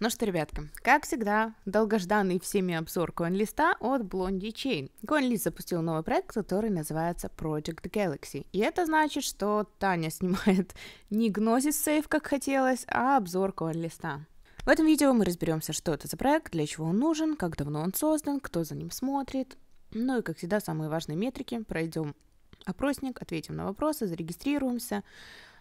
Ну что, ребятки, как всегда, долгожданный всеми обзор CoinList'а от Blondie Chain. CoinList запустил новый проект, который называется Project Galaxy. И это значит, что Таня снимает не Gnosis Safe, как хотелось, а обзор CoinList'а. В этом видео мы разберемся, что это за проект, для чего он нужен, как давно он создан, кто за ним смотрит, ну и, как всегда, самые важные метрики. Пройдем опросник, ответим на вопросы, зарегистрируемся,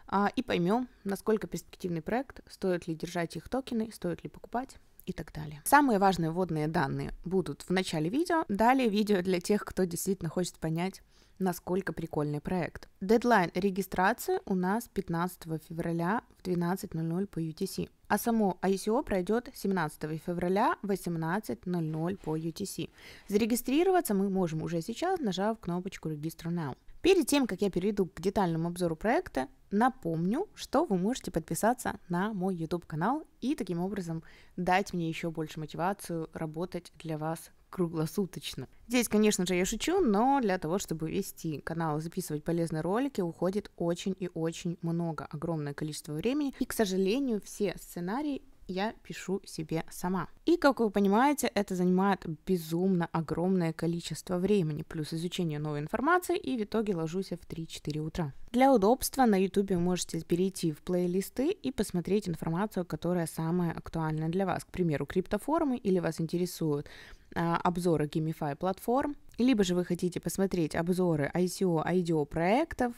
а, и поймем, насколько перспективный проект, стоит ли держать их токены, стоит ли покупать и так далее. Самые важные вводные данные будут в начале видео, далее видео для тех, кто действительно хочет понять, насколько прикольный проект. Дедлайн регистрации у нас 15 февраля в 12.00 по UTC, а само ICO пройдет 17 февраля в 18.00 по UTC. Зарегистрироваться мы можем уже сейчас, нажав кнопочку «Register Now». Перед тем, как я перейду к детальному обзору проекта, напомню, что вы можете подписаться на мой YouTube-канал и таким образом дать мне еще больше мотивацию работать для вас круглосуточно. Здесь, конечно же, я шучу, но для того, чтобы вести канал и записывать полезные ролики, уходит очень и очень много, огромное количество времени. И, к сожалению, все сценарии я пишу себе сама. И, как вы понимаете, это занимает безумно огромное количество времени, плюс изучение новой информации, и в итоге ложусь я в 3-4 утра. Для удобства на YouTube можете перейти в плейлисты и посмотреть информацию, которая самая актуальная для вас. К примеру, криптофорумы или вас интересуют а, обзоры геймифай платформ, либо же вы хотите посмотреть обзоры ICO, IDO проектов,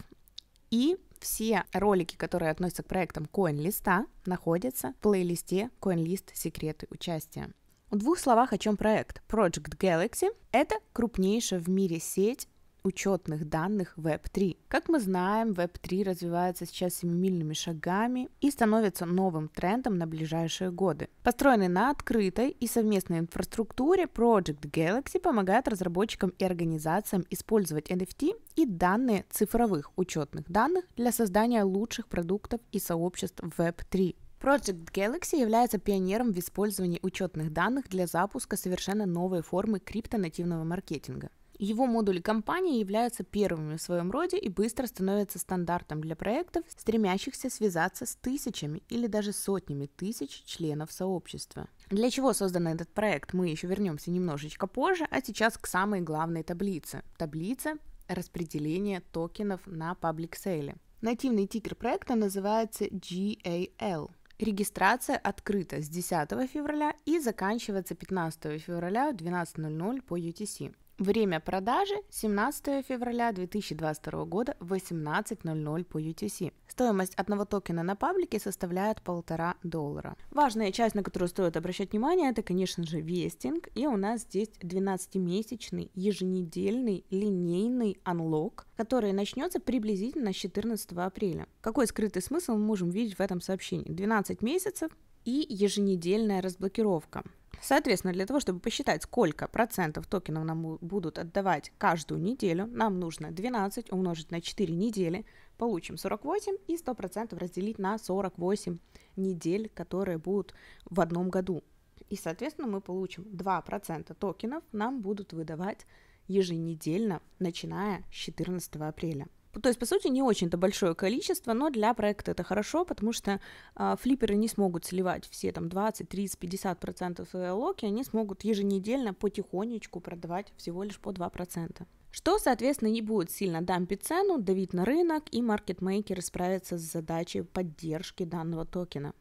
и все ролики, которые относятся к проектам CoinList, находятся в плейлисте CoinList «Секреты участия». В двух словах, о чем проект. Project Galaxy – это крупнейшая в мире сеть учетных данных Web3. Как мы знаем, Web3 развивается сейчас семимильными шагами и становится новым трендом на ближайшие годы. Построенный на открытой и совместной инфраструктуре, Project Galaxy помогает разработчикам и организациям использовать NFT и данные цифровых учетных данных для создания лучших продуктов и сообществ Web3. Project Galaxy является пионером в использовании учетных данных для запуска совершенно новой формы криптонативного маркетинга. Его модули компании являются первыми в своем роде и быстро становятся стандартом для проектов, стремящихся связаться с тысячами или даже сотнями тысяч членов сообщества. Для чего создан этот проект, мы еще вернемся немножечко позже, а сейчас к самой главной таблице. Таблица распределения токенов на паблик сейле. Нативный тикер проекта называется GAL. Регистрация открыта с 10 февраля и заканчивается 15 февраля в 12.00 по UTC. Время продажи 17 февраля 2022 года 18.00 по UTC. Стоимость одного токена на паблике составляет полтора доллара. Важная часть, на которую стоит обращать внимание, это, конечно же, вестинг. И у нас здесь 12-месячный еженедельный линейный анлок, который начнется приблизительно с 14 апреля. Какой скрытый смысл мы можем видеть в этом сообщении? 12 месяцев и еженедельная разблокировка. Соответственно, для того, чтобы посчитать, сколько процентов токенов нам будут отдавать каждую неделю, нам нужно 12 умножить на 4 недели, получим 48 и 100% разделить на 48 недель, которые будут в одном году. И, соответственно, мы получим 2% токенов нам будут выдавать еженедельно, начиная с 14 апреля. То есть, по сути, не очень-то большое количество, но для проекта это хорошо, потому что э, флипперы не смогут сливать все там 20, 30, 50 процентов своей локи, они смогут еженедельно потихонечку продавать всего лишь по 2 процента. Что, соответственно, не будет сильно дампить цену, давить на рынок, и маркетмейкеры справятся с задачей поддержки данного токена.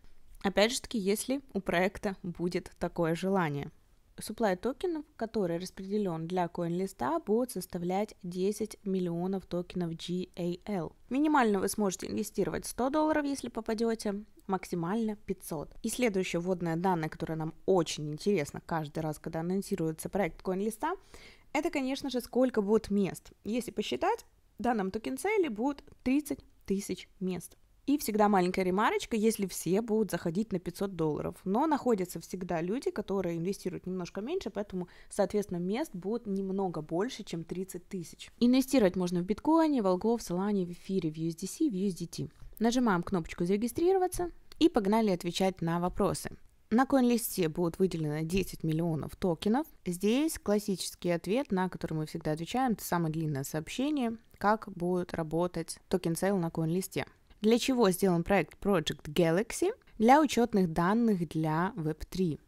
Опять же таки, если у проекта будет такое желание. Суплай токенов, который распределен для коин листа, будет составлять 10 миллионов токенов GAL. Минимально вы сможете инвестировать 100 долларов, если попадете, максимально 500. И следующее вводное данное, которое нам очень интересно каждый раз, когда анонсируется проект коин листа, это, конечно же, сколько будет мест. Если посчитать, в данном токен цели будет 30 тысяч мест. И всегда маленькая ремарочка, если все будут заходить на 500 долларов. Но находятся всегда люди, которые инвестируют немножко меньше, поэтому, соответственно, мест будет немного больше, чем 30 тысяч. Инвестировать можно в биткоине, Волгов, Солане, в эфире, в USDC, в USDT. Нажимаем кнопочку «Зарегистрироваться» и погнали отвечать на вопросы. На коин листе будет выделено 10 миллионов токенов. Здесь классический ответ, на который мы всегда отвечаем, это самое длинное сообщение, как будет работать токен сейл на коин листе. Для чего сделан проект Project Galaxy? Для учетных данных для Web3.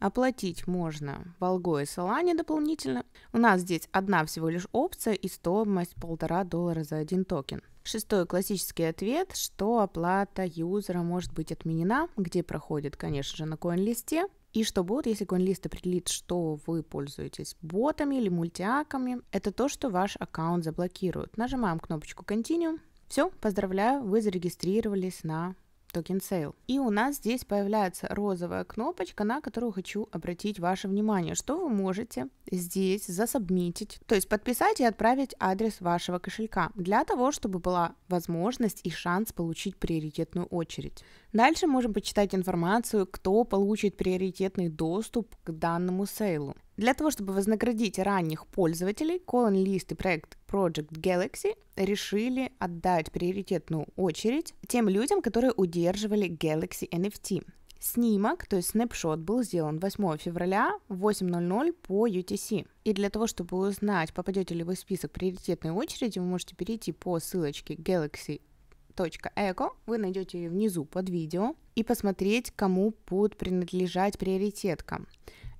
Оплатить можно в Algo и Solana дополнительно. У нас здесь одна всего лишь опция и стоимость полтора доллара за один токен. Шестой классический ответ, что оплата юзера может быть отменена, где проходит, конечно же, на коин-листе. И что будет, если коин лист определит, что вы пользуетесь ботами или мультиаками? Это то, что ваш аккаунт заблокируют. Нажимаем кнопочку Continue. Все, поздравляю, вы зарегистрировались на токен сейл. И у нас здесь появляется розовая кнопочка, на которую хочу обратить ваше внимание, что вы можете здесь засобмитить, то есть подписать и отправить адрес вашего кошелька, для того, чтобы была возможность и шанс получить приоритетную очередь. Дальше можем почитать информацию, кто получит приоритетный доступ к данному сейлу. Для того, чтобы вознаградить ранних пользователей, CoinList и проект Project Galaxy решили отдать приоритетную очередь тем людям, которые удерживали Galaxy NFT. Снимок, то есть снапшот, был сделан 8 февраля в 8.00 по UTC. И для того, чтобы узнать, попадете ли вы в список приоритетной очереди, вы можете перейти по ссылочке galaxy.eco, вы найдете ее внизу под видео, и посмотреть, кому будет принадлежать приоритетка.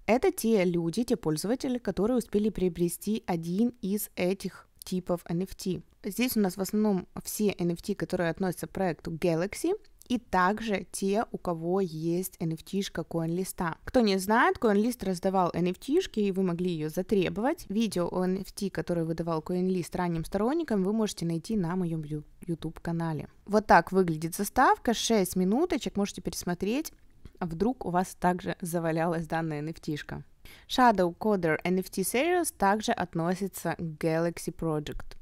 Это те люди, те пользователи, которые успели приобрести один из этих типов NFT. Здесь у нас в основном все NFT, которые относятся к проекту Galaxy, и также те, у кого есть NFT-шка CoinList. Кто не знает, CoinList раздавал NFT-шки, и вы могли ее затребовать. Видео о NFT, которое выдавал CoinList ранним сторонникам, вы можете найти на моем YouTube-канале. Вот так выглядит заставка, 6 минуточек, можете пересмотреть а вдруг у вас также завалялась данная NFT. -шка. Shadow Coder NFT Series также относится к Galaxy Project.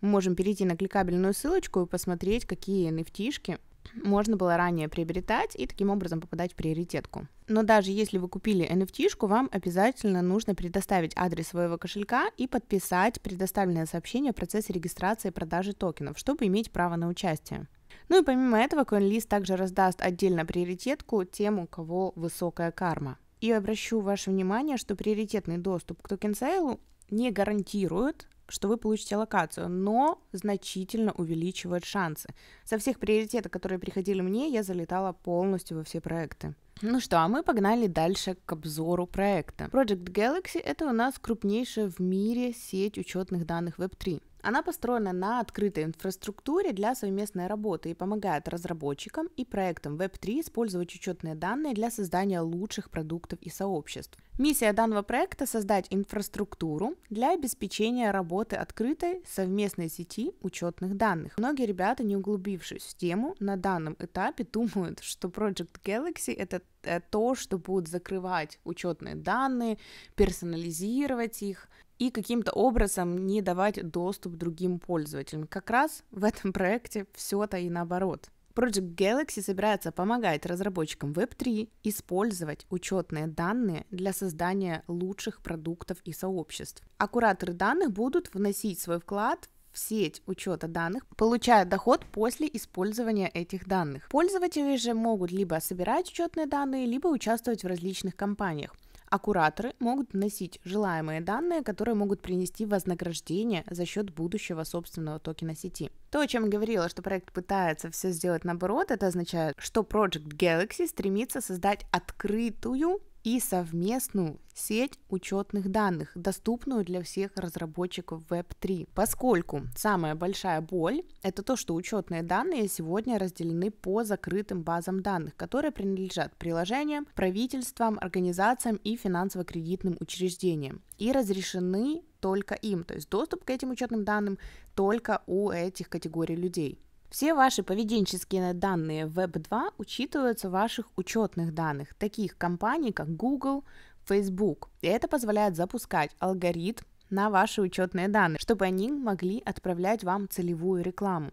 Мы можем перейти на кликабельную ссылочку и посмотреть, какие nft можно было ранее приобретать и таким образом попадать в приоритетку. Но даже если вы купили NFT, вам обязательно нужно предоставить адрес своего кошелька и подписать предоставленное сообщение в процессе регистрации и продажи токенов, чтобы иметь право на участие. Ну и помимо этого, CoinList также раздаст отдельно приоритетку тем, у кого высокая карма. И обращу ваше внимание, что приоритетный доступ к токенсейлу не гарантирует, что вы получите локацию, но значительно увеличивает шансы. Со всех приоритетов, которые приходили мне, я залетала полностью во все проекты. Ну что, а мы погнали дальше к обзору проекта. Project Galaxy — это у нас крупнейшая в мире сеть учетных данных Web3. Она построена на открытой инфраструктуре для совместной работы и помогает разработчикам и проектам Web3 использовать учетные данные для создания лучших продуктов и сообществ. Миссия данного проекта – создать инфраструктуру для обеспечения работы открытой совместной сети учетных данных. Многие ребята, не углубившись в тему, на данном этапе думают, что Project Galaxy – это э, то, что будут закрывать учетные данные, персонализировать их и каким-то образом не давать доступ другим пользователям. Как раз в этом проекте все-то и наоборот. Project Galaxy собирается помогать разработчикам Web3 использовать учетные данные для создания лучших продуктов и сообществ. А данных будут вносить свой вклад в сеть учета данных, получая доход после использования этих данных. Пользователи же могут либо собирать учетные данные, либо участвовать в различных компаниях а кураторы могут вносить желаемые данные, которые могут принести вознаграждение за счет будущего собственного токена сети. То, о чем говорила, что проект пытается все сделать наоборот, это означает, что Project Galaxy стремится создать открытую и совместную сеть учетных данных, доступную для всех разработчиков Web3. Поскольку самая большая боль – это то, что учетные данные сегодня разделены по закрытым базам данных, которые принадлежат приложениям, правительствам, организациям и финансово-кредитным учреждениям и разрешены только им, то есть доступ к этим учетным данным только у этих категорий людей. Все ваши поведенческие данные Web2 учитываются в ваших учетных данных, таких компаний, как Google, Facebook. И это позволяет запускать алгоритм на ваши учетные данные, чтобы они могли отправлять вам целевую рекламу.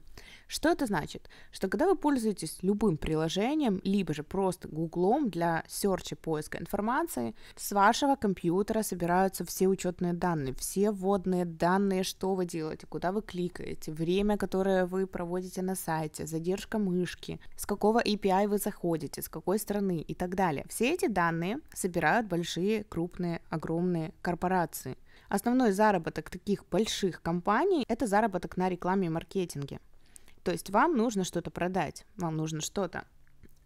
Что это значит? Что когда вы пользуетесь любым приложением, либо же просто гуглом для серча поиска информации, с вашего компьютера собираются все учетные данные, все вводные данные, что вы делаете, куда вы кликаете, время, которое вы проводите на сайте, задержка мышки, с какого API вы заходите, с какой страны и так далее. Все эти данные собирают большие, крупные, огромные корпорации. Основной заработок таких больших компаний – это заработок на рекламе и маркетинге. То есть вам нужно что-то продать, вам нужно что-то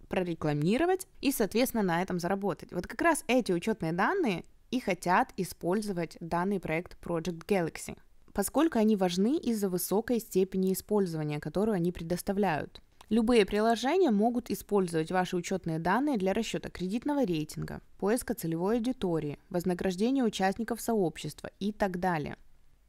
прорекламировать и, соответственно, на этом заработать. Вот как раз эти учетные данные и хотят использовать данный проект Project Galaxy, поскольку они важны из-за высокой степени использования, которую они предоставляют. Любые приложения могут использовать ваши учетные данные для расчета кредитного рейтинга, поиска целевой аудитории, вознаграждения участников сообщества и так далее.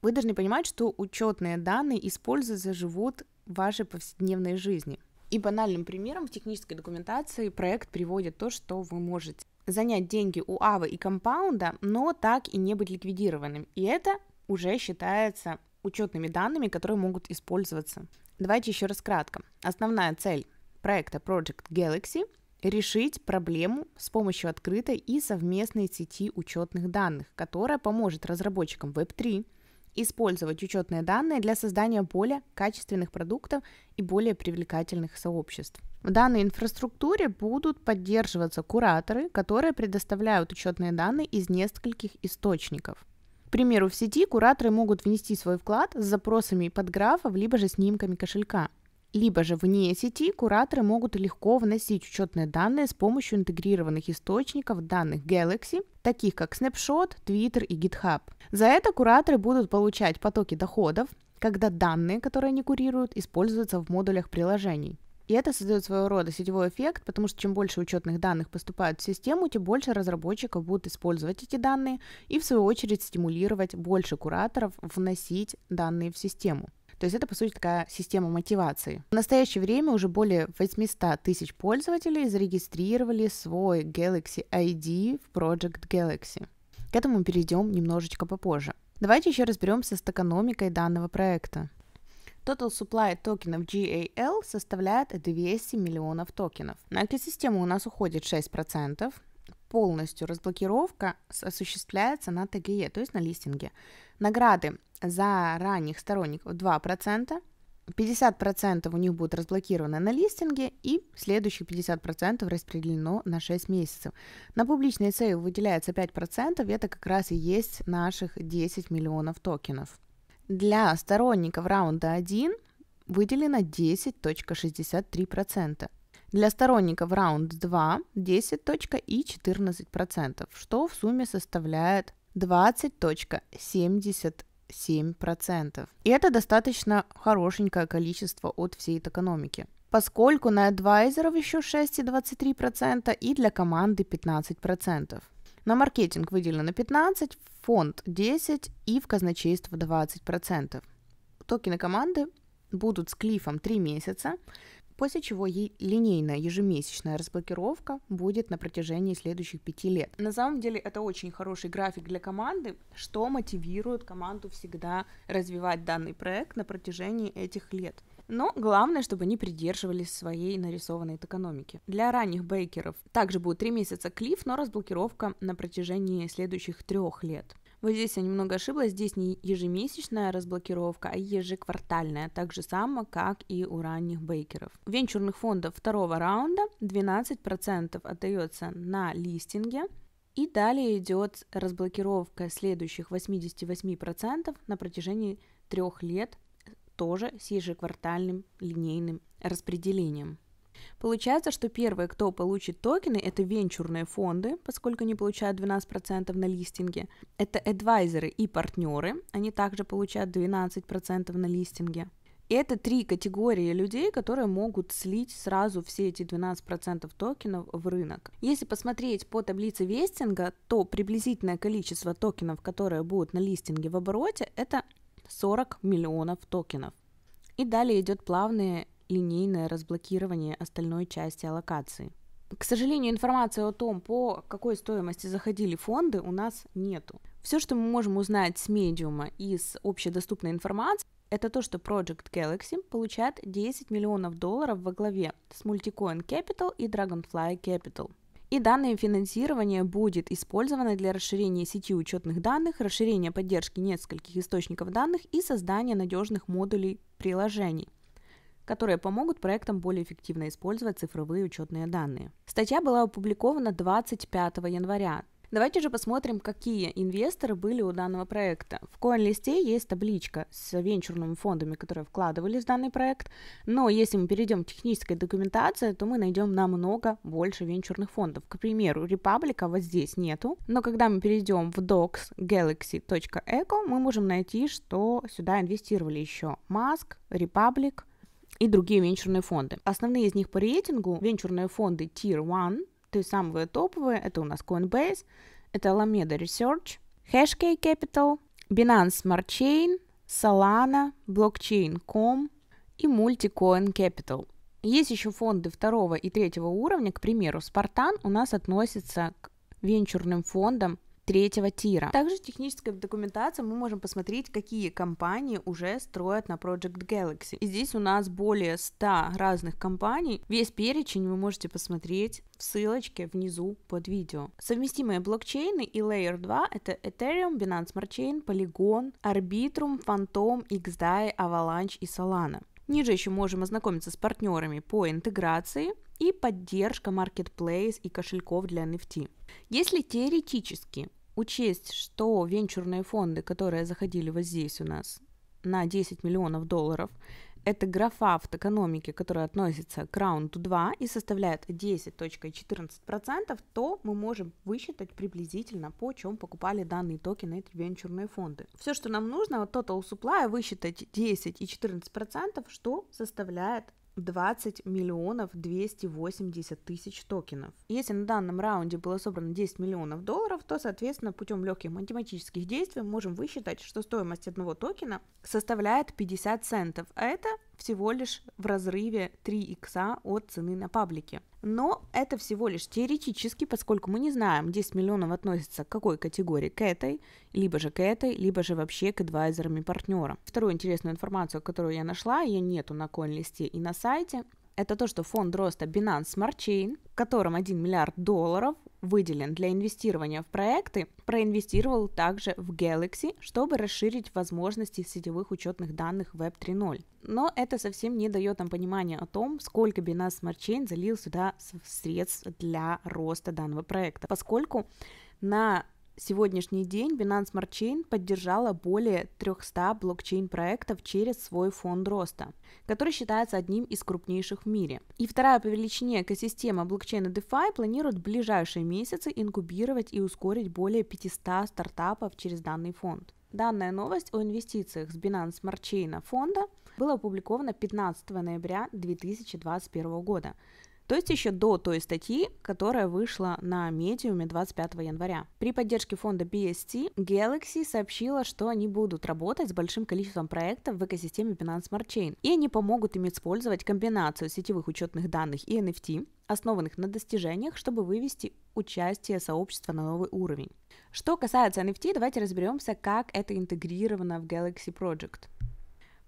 Вы должны понимать, что учетные данные используются живут в вашей повседневной жизни. И банальным примером в технической документации проект приводит то, что вы можете занять деньги у Авы и компаунда, но так и не быть ликвидированным. И это уже считается учетными данными, которые могут использоваться Давайте еще раз кратко. Основная цель проекта Project Galaxy – решить проблему с помощью открытой и совместной сети учетных данных, которая поможет разработчикам Web3 использовать учетные данные для создания более качественных продуктов и более привлекательных сообществ. В данной инфраструктуре будут поддерживаться кураторы, которые предоставляют учетные данные из нескольких источников примеру, в сети кураторы могут внести свой вклад с запросами подграфов, либо же снимками кошелька. Либо же вне сети кураторы могут легко вносить учетные данные с помощью интегрированных источников данных Galaxy, таких как Snapshot, Twitter и GitHub. За это кураторы будут получать потоки доходов, когда данные, которые они курируют, используются в модулях приложений. И это создает своего рода сетевой эффект, потому что чем больше учетных данных поступают в систему, тем больше разработчиков будут использовать эти данные и, в свою очередь, стимулировать больше кураторов вносить данные в систему. То есть это, по сути, такая система мотивации. В настоящее время уже более 800 тысяч пользователей зарегистрировали свой Galaxy ID в Project Galaxy. К этому мы перейдем немножечко попозже. Давайте еще разберемся с экономикой данного проекта. Total supply токенов GAL составляет 200 миллионов токенов. На экосистему у нас уходит 6%. Полностью разблокировка осуществляется на ТГЕ, то есть на листинге. Награды за ранних сторонников 2%. 50% у них будут разблокированы на листинге, и следующих 50% распределено на 6 месяцев. На публичные цели выделяется 5%, это как раз и есть наших 10 миллионов токенов. Для сторонников раунда 1 выделено 10.63%. Для сторонников раунд 2 10.14%, что в сумме составляет 20.77%. И это достаточно хорошенькое количество от всей экономики поскольку на адвайзеров еще 6,23% и для команды 15%. На маркетинг выделено на 15, в фонд 10 и в казначейство 20%. Токены команды будут с клифом 3 месяца, после чего е- линейная ежемесячная разблокировка будет на протяжении следующих пяти лет. На самом деле это очень хороший график для команды, что мотивирует команду всегда развивать данный проект на протяжении этих лет. Но главное, чтобы они придерживались своей нарисованной экономики Для ранних бейкеров также будет 3 месяца клифф но разблокировка на протяжении следующих трех лет. Вот здесь я немного ошиблась, здесь не ежемесячная разблокировка, а ежеквартальная, так же само, как и у ранних бейкеров. Венчурных фондов второго раунда 12% отдается на листинге, и далее идет разблокировка следующих 88% на протяжении трех лет тоже с ежеквартальным линейным распределением. Получается, что первые, кто получит токены, это венчурные фонды, поскольку они получают 12% на листинге. Это адвайзеры и партнеры, они также получают 12% на листинге. И это три категории людей, которые могут слить сразу все эти 12% токенов в рынок. Если посмотреть по таблице вестинга, то приблизительное количество токенов, которые будут на листинге в обороте, это 40 миллионов токенов. И далее идет плавное линейное разблокирование остальной части аллокации. К сожалению, информации о том, по какой стоимости заходили фонды, у нас нету. Все, что мы можем узнать с медиума и с общедоступной информации, это то, что Project Galaxy получает 10 миллионов долларов во главе с Multicoin Capital и Dragonfly Capital. И данное финансирование будет использовано для расширения сети учетных данных, расширения поддержки нескольких источников данных и создания надежных модулей приложений которые помогут проектам более эффективно использовать цифровые учетные данные. Статья была опубликована 25 января, Давайте же посмотрим, какие инвесторы были у данного проекта. В CoinList'е есть табличка с венчурными фондами, которые вкладывались в данный проект, но если мы перейдем к технической документации, то мы найдем намного больше венчурных фондов. К примеру, Republic вот здесь нету, но когда мы перейдем в docs.galaxy.eco, мы можем найти, что сюда инвестировали еще Mask, Republic, и другие венчурные фонды. Основные из них по рейтингу – венчурные фонды Tier 1, то есть самые топовые это у нас Coinbase, это Alameda Research, Hashkey Capital, Binance Smart Chain, Solana, Blockchain.com и Multicoin Capital. Есть еще фонды второго и третьего уровня, к примеру, Spartan у нас относится к венчурным фондам третьего тира. Также в технической документации мы можем посмотреть, какие компании уже строят на Project Galaxy. И здесь у нас более 100 разных компаний. Весь перечень вы можете посмотреть в ссылочке внизу под видео. Совместимые блокчейны и Layer 2 это Ethereum, Binance Smart Chain, Polygon, Arbitrum, Phantom, XDAI, Avalanche и Solana. Ниже еще можем ознакомиться с партнерами по интеграции и поддержка marketplace и кошельков для NFT. Если теоретически учесть, что венчурные фонды, которые заходили вот здесь у нас на 10 миллионов долларов, это графа автоэкономики, которая относится к раунду 2 и составляет 10.14%, то мы можем высчитать приблизительно, по чем покупали данные токены эти венчурные фонды. Все, что нам нужно, вот total supply высчитать 10 и 14%, что составляет 20 миллионов 280 тысяч токенов. Если на данном раунде было собрано 10 миллионов долларов, то, соответственно, путем легких математических действий можем высчитать, что стоимость одного токена составляет 50 центов, а это всего лишь в разрыве 3 икса от цены на паблике. Но это всего лишь теоретически, поскольку мы не знаем, 10 миллионов относится к какой категории, к этой, либо же к этой, либо же вообще к адвайзерам и партнерам. Вторую интересную информацию, которую я нашла, ее нету на коин-листе и на сайте, это то, что фонд роста Binance Smart Chain, в котором 1 миллиард долларов выделен для инвестирования в проекты, проинвестировал также в Galaxy, чтобы расширить возможности сетевых учетных данных Web 3.0. Но это совсем не дает нам понимания о том, сколько Binance Smart Chain залил сюда средств для роста данного проекта, поскольку на сегодняшний день Binance Smart Chain поддержала более 300 блокчейн-проектов через свой фонд роста, который считается одним из крупнейших в мире. И вторая по величине экосистема блокчейна DeFi планирует в ближайшие месяцы инкубировать и ускорить более 500 стартапов через данный фонд. Данная новость о инвестициях с Binance Smart Chain фонда была опубликована 15 ноября 2021 года то есть еще до той статьи, которая вышла на медиуме 25 января. При поддержке фонда BST Galaxy сообщила, что они будут работать с большим количеством проектов в экосистеме Binance Smart Chain, и они помогут им использовать комбинацию сетевых учетных данных и NFT, основанных на достижениях, чтобы вывести участие сообщества на новый уровень. Что касается NFT, давайте разберемся, как это интегрировано в Galaxy Project.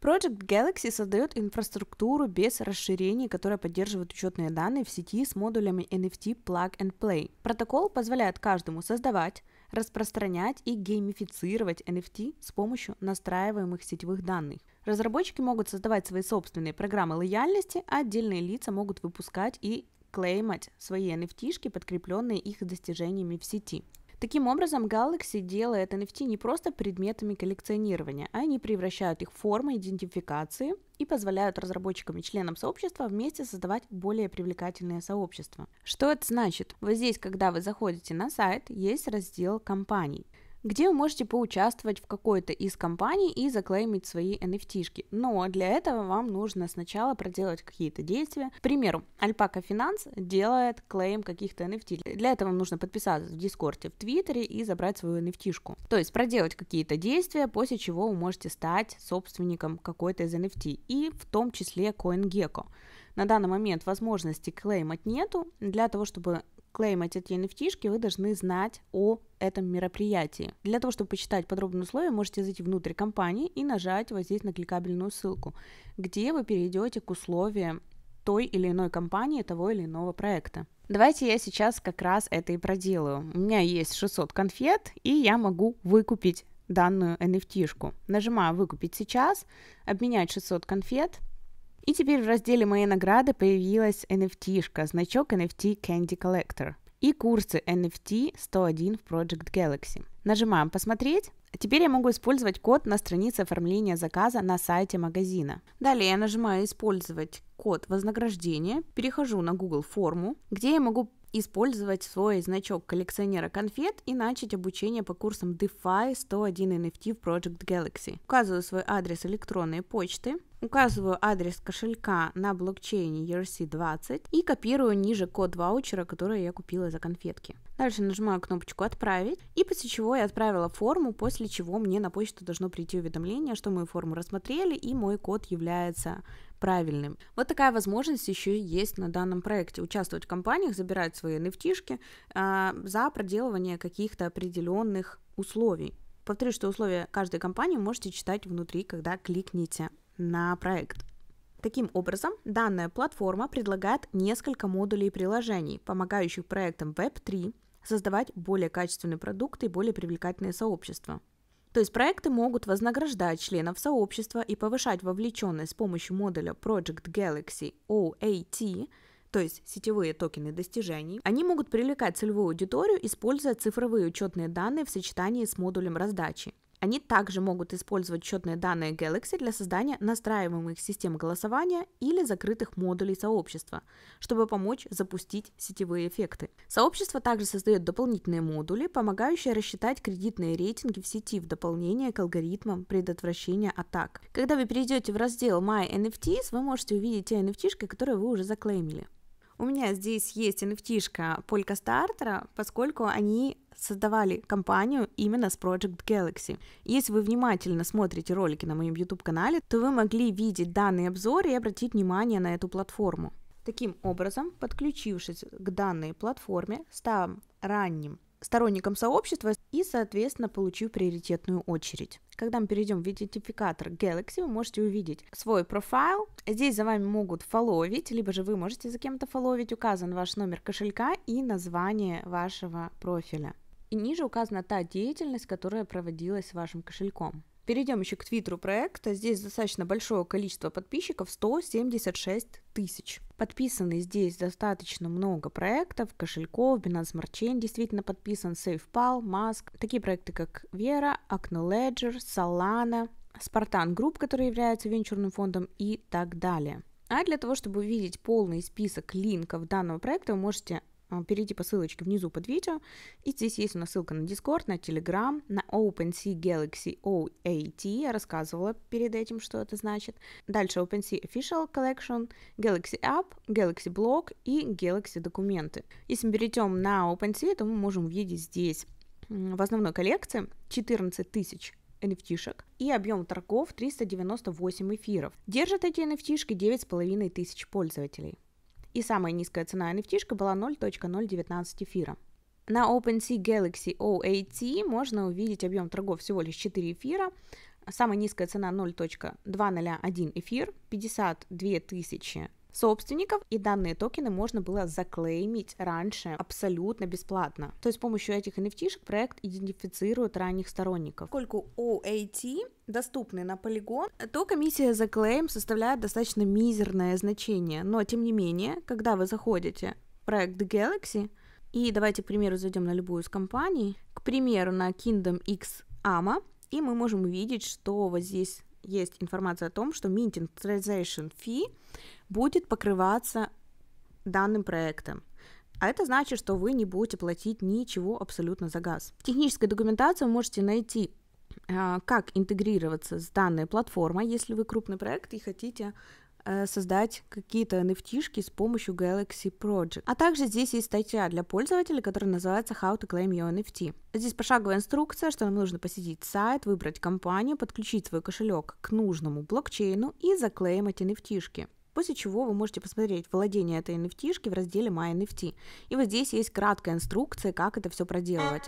Project Galaxy создает инфраструктуру без расширений, которая поддерживает учетные данные в сети с модулями NFT Plug and Play. Протокол позволяет каждому создавать, распространять и геймифицировать NFT с помощью настраиваемых сетевых данных. Разработчики могут создавать свои собственные программы лояльности, а отдельные лица могут выпускать и клеймать свои nft шки подкрепленные их достижениями в сети. Таким образом, Galaxy делает NFT не просто предметами коллекционирования, а они превращают их в формы идентификации и позволяют разработчикам и членам сообщества вместе создавать более привлекательные сообщества. Что это значит? Вот здесь, когда вы заходите на сайт, есть раздел компаний где вы можете поучаствовать в какой-то из компаний и заклеймить свои NFT. -шки. Но для этого вам нужно сначала проделать какие-то действия. К примеру, Альпака Финанс делает клейм каких-то NFT. Для этого вам нужно подписаться в Дискорде, в Твиттере и забрать свою NFT. -шку. То есть проделать какие-то действия, после чего вы можете стать собственником какой-то из NFT и в том числе CoinGecko. На данный момент возможности клеймать нету. Для того, чтобы клеймать эти nft вы должны знать о этом мероприятии. Для того, чтобы почитать подробные условия, можете зайти внутрь компании и нажать вот здесь на кликабельную ссылку, где вы перейдете к условиям той или иной компании, того или иного проекта. Давайте я сейчас как раз это и проделаю. У меня есть 600 конфет, и я могу выкупить данную NFT. -шку. Нажимаю «Выкупить сейчас», обменять 600 конфет – и теперь в разделе «Мои награды» появилась NFT-шка, значок NFT Candy Collector и курсы NFT 101 в Project Galaxy. Нажимаем «Посмотреть». Теперь я могу использовать код на странице оформления заказа на сайте магазина. Далее я нажимаю «Использовать код вознаграждения», перехожу на Google форму, где я могу использовать свой значок коллекционера конфет и начать обучение по курсам DeFi 101 NFT в Project Galaxy. Указываю свой адрес электронной почты, указываю адрес кошелька на блокчейне ERC20 и копирую ниже код ваучера, который я купила за конфетки. Дальше нажимаю кнопочку «Отправить», и после чего я отправила форму, после чего мне на почту должно прийти уведомление, что мою форму рассмотрели и мой код является правильным. Вот такая возможность еще есть на данном проекте. Участвовать в компаниях, забирать свои nft э, а, за проделывание каких-то определенных условий. Повторюсь, что условия каждой компании можете читать внутри, когда кликните на проект. Таким образом, данная платформа предлагает несколько модулей приложений, помогающих проектам Web3 создавать более качественные продукты и более привлекательные сообщества. То есть проекты могут вознаграждать членов сообщества и повышать вовлеченность с помощью модуля Project Galaxy OAT, то есть сетевые токены достижений, они могут привлекать целевую аудиторию, используя цифровые учетные данные в сочетании с модулем раздачи. Они также могут использовать учетные данные Galaxy для создания настраиваемых систем голосования или закрытых модулей сообщества, чтобы помочь запустить сетевые эффекты. Сообщество также создает дополнительные модули, помогающие рассчитать кредитные рейтинги в сети в дополнение к алгоритмам предотвращения атак. Когда вы перейдете в раздел My NFTs, вы можете увидеть те NFT, которые вы уже заклеймили. У меня здесь есть NFT-шка Polka Starter, поскольку они создавали компанию именно с Project Galaxy. Если вы внимательно смотрите ролики на моем YouTube-канале, то вы могли видеть данный обзор и обратить внимание на эту платформу. Таким образом, подключившись к данной платформе, став ранним сторонником сообщества и, соответственно, получив приоритетную очередь. Когда мы перейдем в идентификатор Galaxy, вы можете увидеть свой профайл. Здесь за вами могут фоловить, либо же вы можете за кем-то фоловить. Указан ваш номер кошелька и название вашего профиля. И ниже указана та деятельность, которая проводилась с вашим кошельком. Перейдем еще к твиттеру проекта. Здесь достаточно большое количество подписчиков, 176 тысяч. Подписаны здесь достаточно много проектов, кошельков, Binance Smart Chain действительно подписан, SafePal, Mask, такие проекты как Vera, Ledger, Solana, Spartan Group, который является венчурным фондом и так далее. А для того, чтобы увидеть полный список линков данного проекта, вы можете а, перейти по ссылочке внизу под видео. И здесь есть у нас ссылка на Discord, на Telegram, на OpenSea Galaxy OAT. Я рассказывала перед этим, что это значит. Дальше OpenSea Official Collection, Galaxy App, Galaxy Blog и Galaxy Документы. Если мы перейдем на OpenSea, то мы можем увидеть здесь в основной коллекции 14 тысяч nft и объем торгов 398 эфиров. Держат эти nft шки 9,5 тысяч пользователей и самая низкая цена NFT была 0.019 эфира. На OpenSea Galaxy OAT можно увидеть объем торгов всего лишь 4 эфира. Самая низкая цена 0.201 эфир, 52 тысячи собственников, и данные токены можно было заклеймить раньше абсолютно бесплатно. То есть с помощью этих nft проект идентифицирует ранних сторонников. Поскольку OAT доступны на полигон, то комиссия за клейм составляет достаточно мизерное значение. Но, тем не менее, когда вы заходите в проект Galaxy, и давайте, к примеру, зайдем на любую из компаний, к примеру, на Kingdom X AMA, и мы можем увидеть, что вот здесь есть информация о том, что Minting Transaction Fee будет покрываться данным проектом. А это значит, что вы не будете платить ничего абсолютно за газ. В технической вы можете найти, а, как интегрироваться с данной платформой, если вы крупный проект и хотите Э, создать какие-то nft с помощью Galaxy Project. А также здесь есть статья для пользователя, которая называется How to Claim Your NFT. Здесь пошаговая инструкция, что нам нужно посетить сайт, выбрать компанию, подключить свой кошелек к нужному блокчейну и заклеймать NFT. -шки. После чего вы можете посмотреть владение этой NFT в разделе My NFT. И вот здесь есть краткая инструкция, как это все проделывать.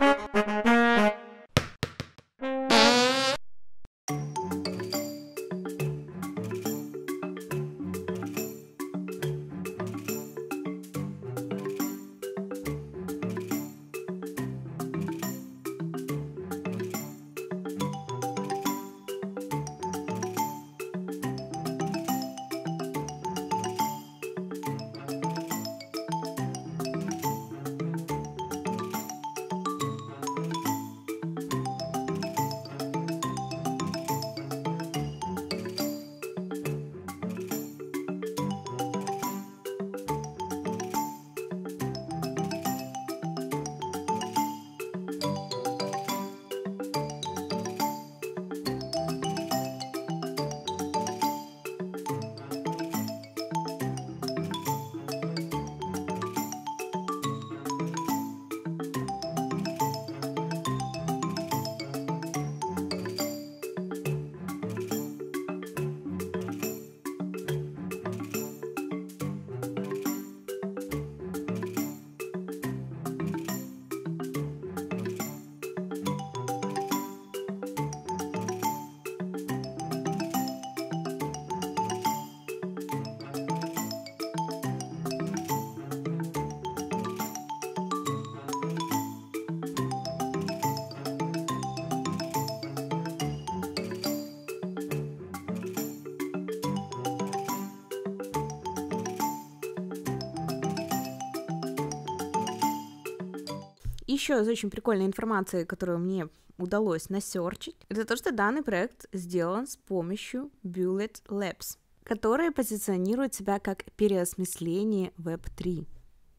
Еще из очень прикольной информации, которую мне удалось насерчить, это то, что данный проект сделан с помощью Bullet Labs, которые позиционируют себя как переосмысление Web3.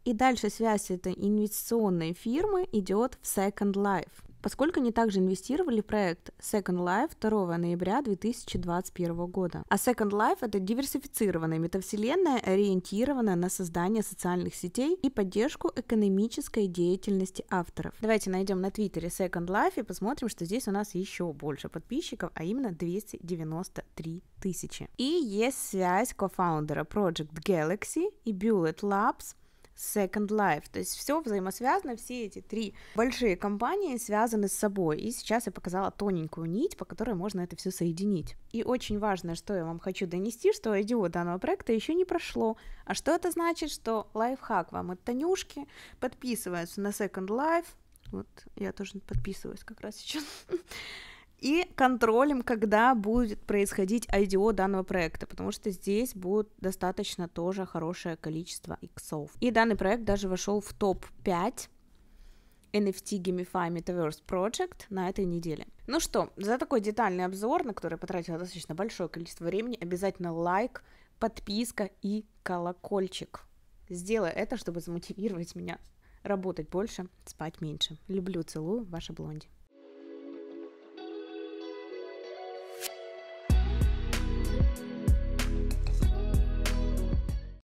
И дальше связь этой инвестиционной фирмы идет в Second Life поскольку они также инвестировали в проект Second Life 2 ноября 2021 года. А Second Life — это диверсифицированная метавселенная, ориентированная на создание социальных сетей и поддержку экономической деятельности авторов. Давайте найдем на твиттере Second Life и посмотрим, что здесь у нас еще больше подписчиков, а именно 293 тысячи. И есть связь кофаундера Project Galaxy и Bullet Labs — Second Life. То есть все взаимосвязано, все эти три большие компании связаны с собой. И сейчас я показала тоненькую нить, по которой можно это все соединить. И очень важное, что я вам хочу донести, что IDO данного проекта еще не прошло. А что это значит? Что лайфхак вам от Танюшки подписывается на Second Life. Вот я тоже подписываюсь как раз сейчас. и контролем, когда будет происходить IDO данного проекта, потому что здесь будет достаточно тоже хорошее количество иксов. И данный проект даже вошел в топ-5 NFT Gamify Metaverse Project на этой неделе. Ну что, за такой детальный обзор, на который потратила достаточно большое количество времени, обязательно лайк, подписка и колокольчик. Сделай это, чтобы замотивировать меня работать больше, спать меньше. Люблю, целую, ваша Блонди.